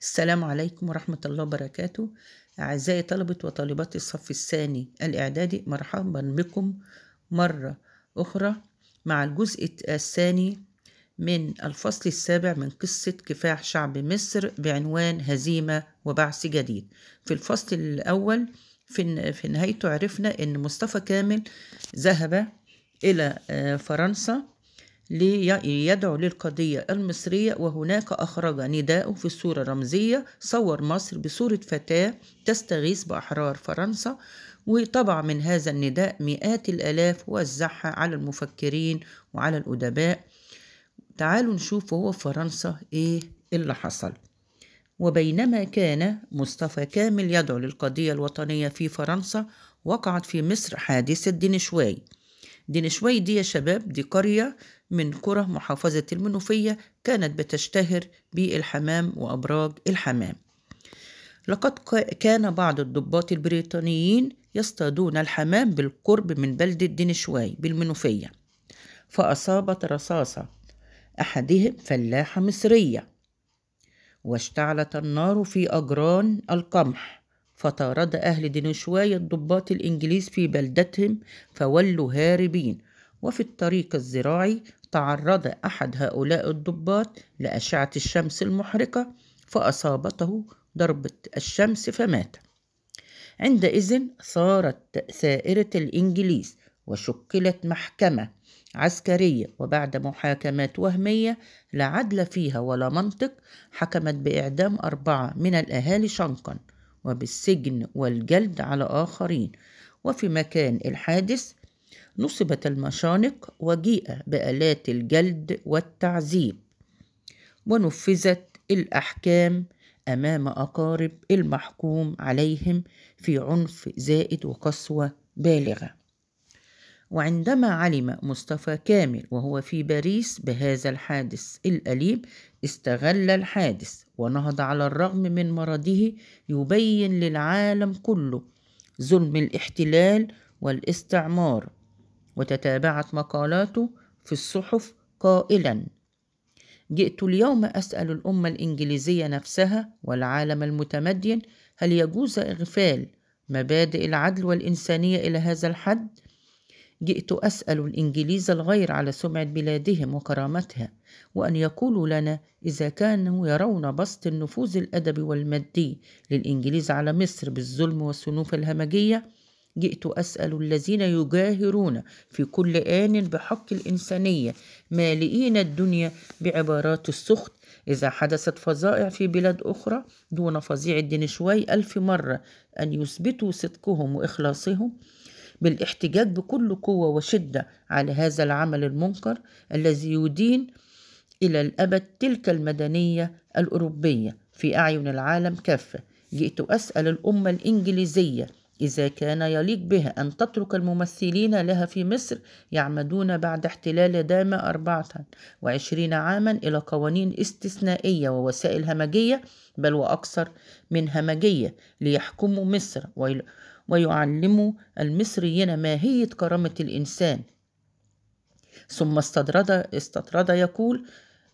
السلام عليكم ورحمة الله وبركاته أعزائي طلبة وطالبات الصف الثاني الإعدادي مرحبا بكم مرة أخرى مع الجزء الثاني من الفصل السابع من قصة كفاح شعب مصر بعنوان هزيمة وبعث جديد في الفصل الأول في, في نهايته عرفنا أن مصطفى كامل ذهب إلى آه، فرنسا ليدعو للقضية المصرية وهناك أخرج نداءه في الصورة الرمزية صور مصر بصورة فتاة تستغيث بأحرار فرنسا وطبع من هذا النداء مئات الآلاف وزعها على المفكرين وعلى الأدباء تعالوا نشوف هو في فرنسا إيه اللي حصل وبينما كان مصطفى كامل يدعو للقضية الوطنية في فرنسا وقعت في مصر حادثة دينشواي دي نشوي دي يا شباب دي قرية من قرى محافظة المنوفية كانت بتشتهر بالحمام وأبراج الحمام لقد كان بعض الضباط البريطانيين يصطادون الحمام بالقرب من بلدة دينشواي بالمنوفية فأصابت رصاصة أحدهم فلاحة مصرية واشتعلت النار في أجران القمح فطارد أهل دنشواي الضباط الإنجليز في بلدتهم فولوا هاربين وفي الطريق الزراعي تعرض أحد هؤلاء الضباط لأشعة الشمس المحرقة فأصابته ضربة الشمس فمات عندئذ ثارت ثائرة الإنجليز وشكلت محكمة عسكرية وبعد محاكمات وهمية لا عدل فيها ولا منطق حكمت بإعدام أربعة من الأهالي شنقا وبالسجن والجلد على آخرين وفي مكان الحادث نصبت المشانق وجيء بآلات الجلد والتعذيب ونفذت الأحكام أمام أقارب المحكوم عليهم في عنف زائد وقسوة بالغة وعندما علم مصطفى كامل وهو في باريس بهذا الحادث الأليم استغل الحادث ونهض على الرغم من مرضه يبين للعالم كله ظلم الاحتلال والاستعمار وتتابعت مقالاته في الصحف قائلا جئت اليوم أسأل الأمة الإنجليزية نفسها والعالم المتمدين هل يجوز إغفال مبادئ العدل والإنسانية إلى هذا الحد؟ جئت أسأل الإنجليز الغير على سمعة بلادهم وكرامتها وأن يقولوا لنا إذا كانوا يرون بسط النفوذ الأدبي والمادي للإنجليز على مصر بالظلم والسنوف الهمجية جئت أسأل الذين يجاهرون في كل آن بحق الإنسانية مالئين الدنيا بعبارات السخط إذا حدثت فظائع في بلاد أخرى دون فظيع الدنشواي ألف مرة أن يثبتوا صدقهم وإخلاصهم بالاحتجاج بكل قوة وشدة على هذا العمل المنكر الذي يدين إلى الأبد تلك المدنية الأوروبية في أعين العالم كافة جئت أسأل الأمة الإنجليزية إذا كان يليق بها أن تترك الممثلين لها في مصر يعمدون بعد احتلال دام أربعة وعشرين عاما إلى قوانين استثنائية ووسائل همجية بل وأكثر من همجية ليحكموا مصر ويعلموا المصريين ماهية كرامة الإنسان ثم استطرد استطرد يقول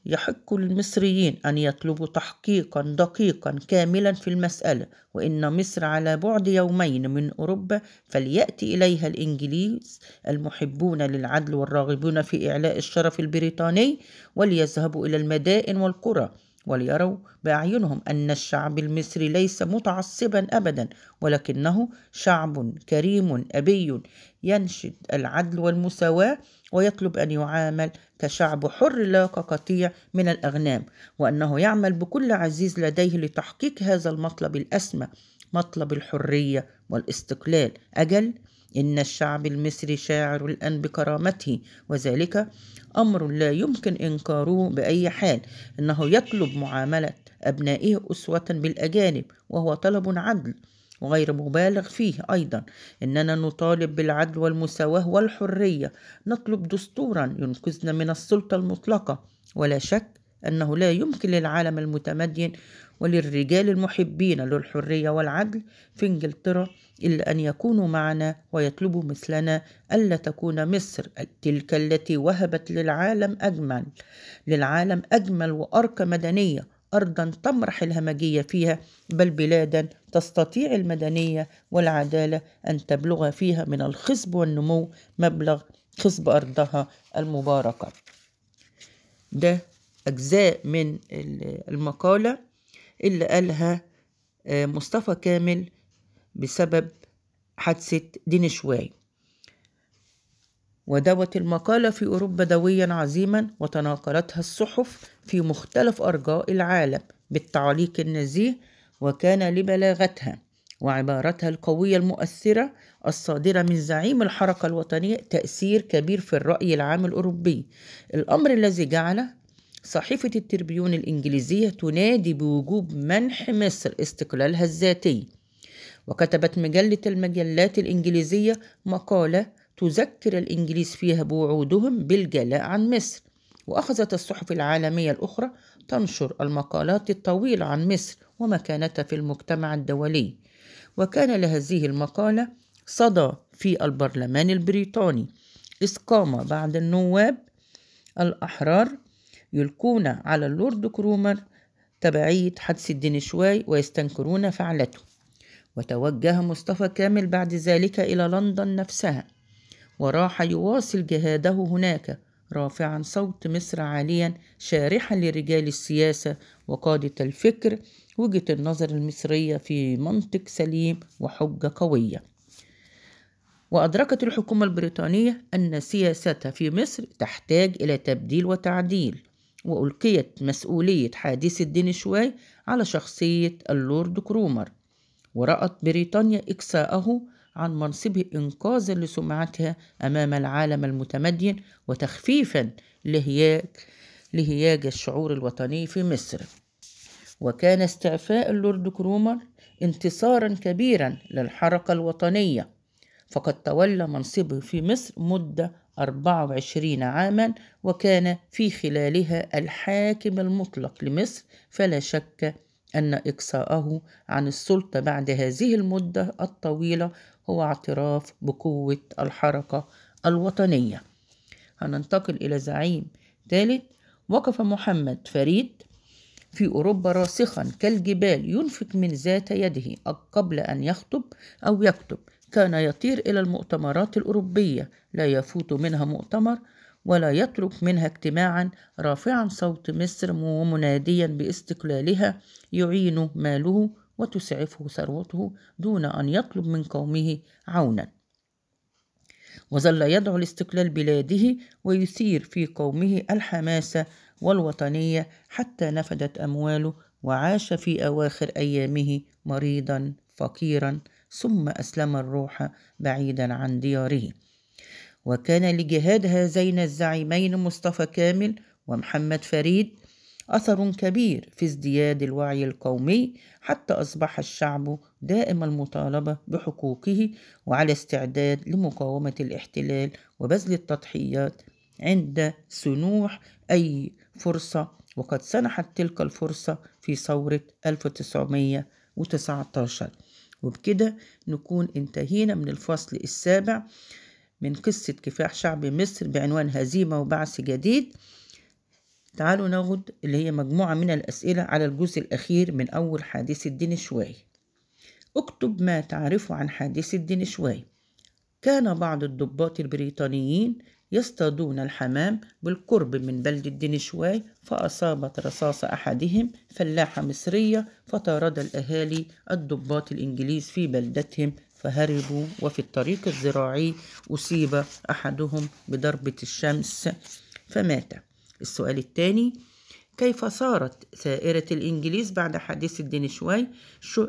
يحق للمصريين أن يطلبوا تحقيقا دقيقا كاملا في المسألة وإن مصر على بعد يومين من أوروبا فليأتي إليها الإنجليز المحبون للعدل والراغبون في إعلاء الشرف البريطاني وليذهبوا إلى المدائن والقرى وليروا بأعينهم أن الشعب المصري ليس متعصبا أبدا ولكنه شعب كريم أبي ينشد العدل والمساواة ويطلب أن يعامل كشعب حر لا كقطيع من الأغنام وأنه يعمل بكل عزيز لديه لتحقيق هذا المطلب الأسمى مطلب الحرية والاستقلال أجل إن الشعب المصري شاعر الآن بكرامته وذلك أمر لا يمكن إنكاره بأي حال إنه يطلب معاملة أبنائه أسوة بالأجانب وهو طلب عدل وغير مبالغ فيه أيضا إننا نطالب بالعدل والمساواة والحرية نطلب دستورا ينقذنا من السلطة المطلقة ولا شك أنه لا يمكن للعالم المتمدن وللرجال المحبين للحرية والعدل في إنجلترا إلا أن يكونوا معنا ويطلبوا مثلنا ألا تكون مصر تلك التي وهبت للعالم أجمل للعالم أجمل وأرقى مدنية أرضا تمرح الهمجية فيها بل بلادا تستطيع المدنية والعدالة أن تبلغ فيها من الخصب والنمو مبلغ خصب أرضها المباركة ده أجزاء من المقالة اللي قالها آه، مصطفى كامل بسبب حادثة دين ودوت المقالة في أوروبا دويا عظيما وتناقلتها الصحف في مختلف أرجاء العالم بالتعليق النزيه وكان لبلاغتها وعبارتها القوية المؤثرة الصادرة من زعيم الحركة الوطنية تأثير كبير في الرأي العام الأوروبي الأمر الذي جعل صحيفة التربيون الإنجليزية تنادي بوجوب منح مصر استقلالها الذاتي وكتبت مجلة المجلات الإنجليزية مقالة تذكر الإنجليز فيها بوعودهم بالجلاء عن مصر وأخذت الصحف العالمية الأخرى تنشر المقالات الطويلة عن مصر ومكانتها في المجتمع الدولي وكان لهذه المقالة صدى في البرلمان البريطاني إذ قام بعض النواب الأحرار يلقون على اللورد كرومر تبعية حدث الدين شوي ويستنكرون فعلته وتوجه مصطفى كامل بعد ذلك إلى لندن نفسها وراح يواصل جهاده هناك رافعا صوت مصر عاليا شارحا لرجال السياسة وقادة الفكر وجهة النظر المصرية في منطق سليم وحجة قوية وأدركت الحكومة البريطانية أن سياستها في مصر تحتاج إلى تبديل وتعديل وألقيت مسؤولية حادث الدين شوي على شخصية اللورد كرومر ورأت بريطانيا إكساءه عن منصبه إنقاذا لسمعتها أمام العالم المتمدين وتخفيفا لهياج لهياج الشعور الوطني في مصر وكان استعفاء اللورد كرومر انتصارا كبيرا للحركة الوطنية فقد تولى منصبه في مصر مدة 24 عاما وكان في خلالها الحاكم المطلق لمصر فلا شك أن إقصاءه عن السلطة بعد هذه المدة الطويلة هو اعتراف بقوة الحركة الوطنية هننتقل إلى زعيم ثالث وقف محمد فريد في أوروبا راسخا كالجبال ينفق من ذات يده قبل أن يخطب أو يكتب كان يطير إلى المؤتمرات الأوروبية لا يفوت منها مؤتمر ولا يترك منها اجتماعا رافعا صوت مصر ومناديا باستقلالها يعين ماله وتسعفه ثروته دون أن يطلب من قومه عونا وظل يدعو لاستقلال بلاده ويثير في قومه الحماسة والوطنية حتى نفدت أمواله وعاش في أواخر أيامه مريضا فقيرا ثم أسلم الروح بعيدا عن دياره وكان لجهاد هذين الزعيمين مصطفى كامل ومحمد فريد أثر كبير في ازدياد الوعي القومي حتى أصبح الشعب دائم المطالبة بحقوقه وعلى استعداد لمقاومة الاحتلال وبذل التضحيات عند سنوح أي فرصة وقد سنحت تلك الفرصة في ثورة 1919 وبكده نكون انتهينا من الفصل السابع من قصة كفاح شعب مصر بعنوان هزيمة وبعث جديد تعالوا ناخد اللي هي مجموعة من الأسئلة على الجزء الأخير من أول حادثة دين شوي اكتب ما تعرفه عن حادثة دين شوي كان بعض الضباط البريطانيين يصطادون الحمام بالقرب من بلدة دنشواي فأصابت رصاصة أحدهم فلاحة مصرية فطارد الأهالي الضباط الإنجليز في بلدتهم فهربوا وفي الطريق الزراعي أصيب أحدهم بضربة الشمس فمات السؤال الثاني كيف صارت ثائرة الإنجليز بعد حادثة دينشواي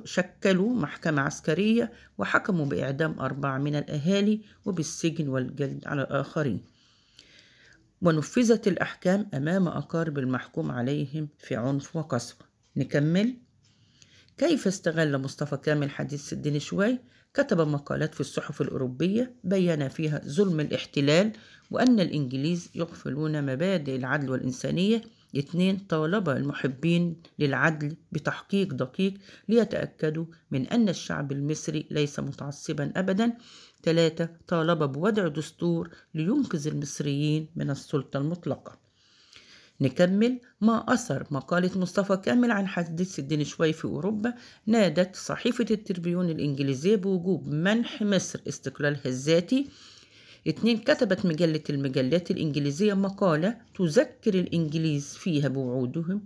شكلوا محكمة عسكرية وحكموا بإعدام أربعة من الأهالي وبالسجن والجلد على الآخرين ونفذت الأحكام أمام أقارب المحكوم عليهم في عنف وقسوة نكمل كيف استغل مصطفى كامل حديث الدين شوي كتب مقالات في الصحف الأوروبية بيّن فيها ظلم الاحتلال وأن الإنجليز يغفلون مبادئ العدل والإنسانية اثنين طالب المحبين للعدل بتحقيق دقيق ليتأكدوا من أن الشعب المصري ليس متعصبا أبدا ثلاثة طالب بوضع دستور لينقذ المصريين من السلطة المطلقة نكمل ما أثر مقالة مصطفى كامل عن حديث الدين شوي في أوروبا نادت صحيفة التربيون الإنجليزية بوجوب منح مصر استقلالها الذاتي اتنين كتبت مجلة المجلات الإنجليزية مقالة تذكر الإنجليز فيها بوعودهم,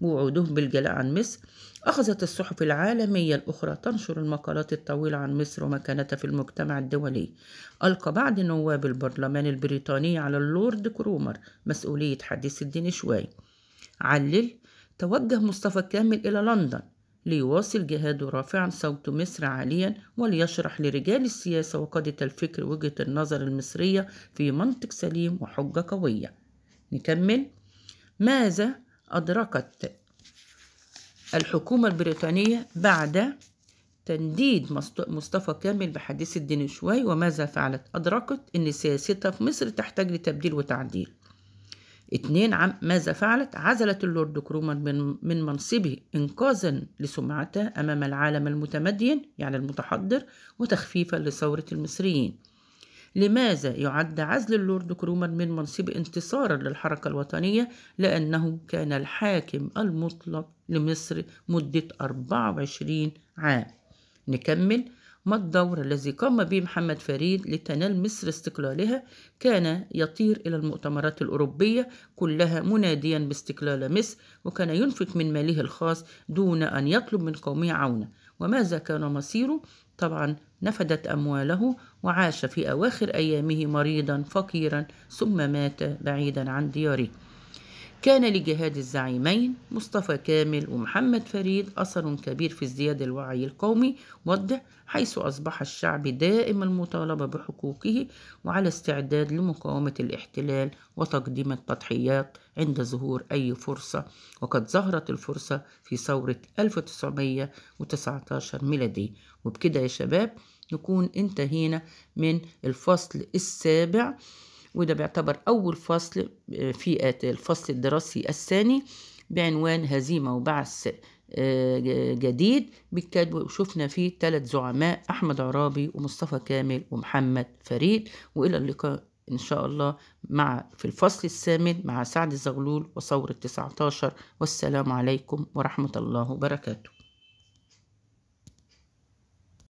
بوعودهم بالجلاء عن مصر أخذت الصحف العالمية الأخرى تنشر المقالات الطويلة عن مصر ومكانتها في المجتمع الدولي ألقى بعض نواب البرلمان البريطاني على اللورد كرومر مسؤولية حديث الدين شوي علل توجه مصطفى كامل إلى لندن ليواصل جهاده رافعا صوت مصر عاليا وليشرح لرجال السياسة وقادة الفكر وجهة النظر المصرية في منطق سليم وحجة قوية نكمل ماذا أدركت الحكومة البريطانية بعد تنديد مصطفى كامل بحديث الدين شوي وماذا فعلت؟ أدركت أن سياستها في مصر تحتاج لتبديل وتعديل اتنين ماذا فعلت؟ عزلت اللورد كرومان من, من منصبه إنقاذا لسمعته أمام العالم المتمدين يعني المتحضر وتخفيفا لثورة المصريين لماذا يعد عزل اللورد كرومان من منصبه انتصارا للحركة الوطنية؟ لأنه كان الحاكم المطلق لمصر مدة 24 عام نكمل ما الدور الذي قام به محمد فريد لتنال مصر استقلالها كان يطير إلى المؤتمرات الأوروبية كلها مناديا باستقلال مصر وكان ينفق من ماله الخاص دون أن يطلب من قومه عونا وماذا كان مصيره؟ طبعا نفدت أمواله وعاش في أواخر أيامه مريضا فقيرا ثم مات بعيدا عن دياره كان لجهاد الزعيمين مصطفى كامل ومحمد فريد أثر كبير في ازدياد الوعي القومي وضع حيث أصبح الشعب دائم المطالبة بحقوقه وعلى استعداد لمقاومة الاحتلال وتقديم التضحيات عند ظهور أي فرصة وقد ظهرت الفرصة في ثورة 1919 ميلادي وبكده يا شباب نكون انتهينا من الفصل السابع وده بيعتبر أول فصل آه، في آه، الفصل الدراسي الثاني بعنوان هزيمة وبعث آه، جديد بالكاد وشفنا فيه ثلاث زعماء أحمد عرابي ومصطفى كامل ومحمد فريد وإلى اللقاء إن شاء الله مع في الفصل الثامن مع سعد زغلول وثورة 19 والسلام عليكم ورحمة الله وبركاته